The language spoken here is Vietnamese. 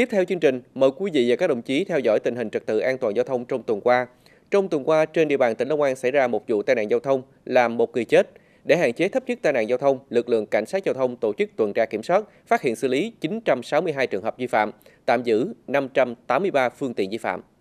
Tiếp theo chương trình, mời quý vị và các đồng chí theo dõi tình hình trật tự an toàn giao thông trong tuần qua. Trong tuần qua, trên địa bàn tỉnh Long An xảy ra một vụ tai nạn giao thông làm một người chết. Để hạn chế thấp nhất tai nạn giao thông, lực lượng cảnh sát giao thông tổ chức tuần tra kiểm soát, phát hiện xử lý 962 trường hợp vi phạm, tạm giữ 583 phương tiện vi phạm.